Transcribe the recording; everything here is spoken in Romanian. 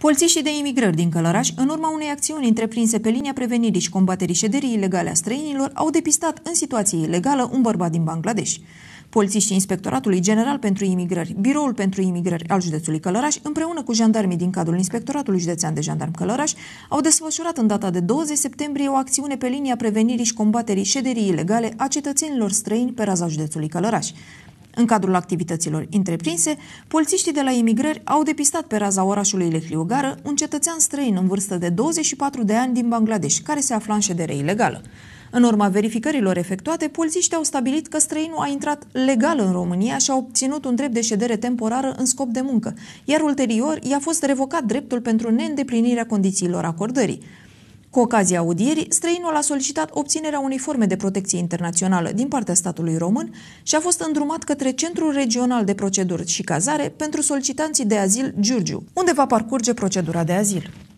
Polițiștii de imigrări din Călăraș, în urma unei acțiuni întreprinse pe linia prevenirii și combaterii șederii ilegale a străinilor, au depistat în situație ilegală un bărbat din Bangladesh. Polițiștii Inspectoratului General pentru Imigrări, Biroul pentru Imigrări al județului Călăraș, împreună cu jandarmii din cadrul Inspectoratului Județean de Jandarm Călăraș, au desfășurat în data de 20 septembrie o acțiune pe linia prevenirii și combaterii șederii ilegale a cetățenilor străini pe raza județului Călăraș. În cadrul activităților întreprinse, polițiștii de la imigrări au depistat pe raza orașului Lehliugară un cetățean străin în vârstă de 24 de ani din Bangladesh, care se afla în ședere ilegală. În urma verificărilor efectuate, polițiștii au stabilit că străinul a intrat legal în România și a obținut un drept de ședere temporară în scop de muncă, iar ulterior i-a fost revocat dreptul pentru neîndeplinirea condițiilor acordării. Cu ocazia audierii, străinul a solicitat obținerea unei forme de protecție internațională din partea statului român și a fost îndrumat către Centrul Regional de Proceduri și Cazare pentru solicitanții de azil Giurgiu, unde va parcurge procedura de azil.